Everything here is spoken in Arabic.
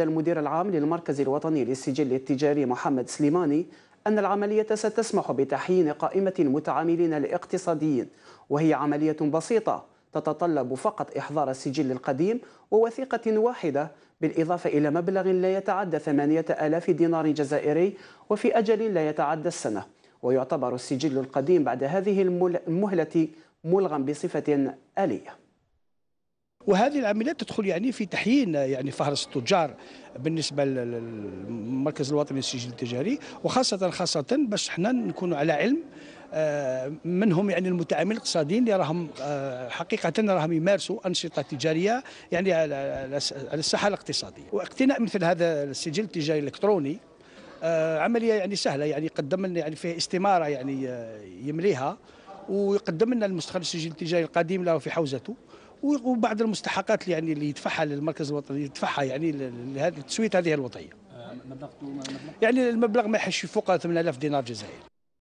المدير العام للمركز الوطني للسجل التجاري محمد سليماني أن العملية ستسمح بتحيين قائمة المتعاملين الاقتصاديين وهي عملية بسيطة تتطلب فقط إحضار السجل القديم ووثيقة واحدة بالإضافة إلى مبلغ لا يتعدى 8000 دينار جزائري وفي أجل لا يتعدى السنة ويعتبر السجل القديم بعد هذه المهلة ملغا بصفة آلية وهذه العمليات تدخل يعني في تحيين يعني فهرس التجار بالنسبه للمركز الوطني للسجل التجاري وخاصه خاصه باش حنا نكونوا على علم آه، منهم يعني المتعاملين الاقتصاديين اللي راهم آه، حقيقه راهم يمارسوا انشطه تجاريه يعني على الساحه الاقتصاديه واقتناء مثل هذا السجل التجاري الالكتروني آه، عمليه يعني سهله يعني قدم لنا يعني فيها استماره يعني يمليها ويقدم لنا المستخدم السجل التجاري القديم له في حوزته وبعض المستحقات اللي يعني اللي يدفعها للمركز الوطني يدفعها يعني لهذه تسويه هذه الوضعيه آه، يعني المبلغ ما يحش فوق 8000 دينار جزائري